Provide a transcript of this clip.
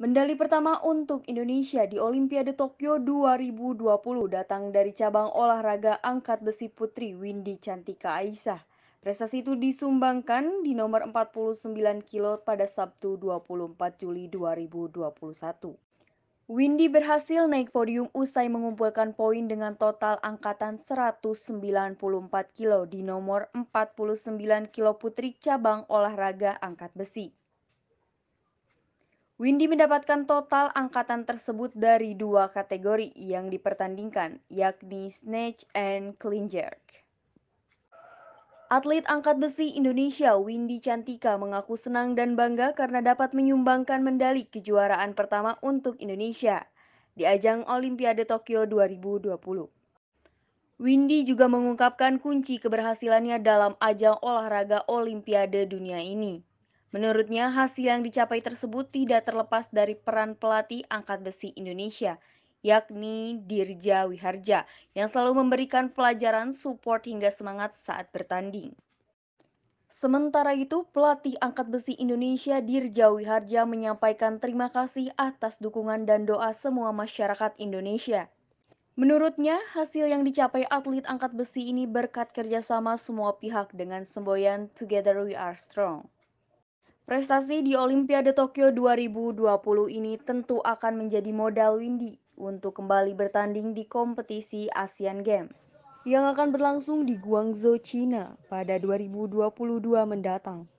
Mendali pertama untuk Indonesia di Olimpiade Tokyo 2020 datang dari cabang olahraga angkat besi putri Windy Cantika Aisyah. Prestasi itu disumbangkan di nomor 49 kilo pada Sabtu 24 Juli 2021. Windy berhasil naik podium usai mengumpulkan poin dengan total angkatan 194 kilo di nomor 49 kilo putri cabang olahraga angkat besi. Windy mendapatkan total angkatan tersebut dari dua kategori yang dipertandingkan, yakni snatch and clean jerk. Atlet angkat besi Indonesia Windy Cantika mengaku senang dan bangga karena dapat menyumbangkan medali kejuaraan pertama untuk Indonesia di ajang Olimpiade Tokyo 2020. Windy juga mengungkapkan kunci keberhasilannya dalam ajang olahraga Olimpiade dunia ini. Menurutnya, hasil yang dicapai tersebut tidak terlepas dari peran pelatih angkat besi Indonesia, yakni Dirja Wiharja, yang selalu memberikan pelajaran support hingga semangat saat bertanding. Sementara itu, pelatih angkat besi Indonesia Dirja Wiharja menyampaikan terima kasih atas dukungan dan doa semua masyarakat Indonesia. Menurutnya, hasil yang dicapai atlet angkat besi ini berkat kerjasama semua pihak dengan semboyan Together We Are Strong. Prestasi di Olimpiade Tokyo 2020 ini tentu akan menjadi modal Windy untuk kembali bertanding di kompetisi Asian Games yang akan berlangsung di Guangzhou, China pada 2022 mendatang.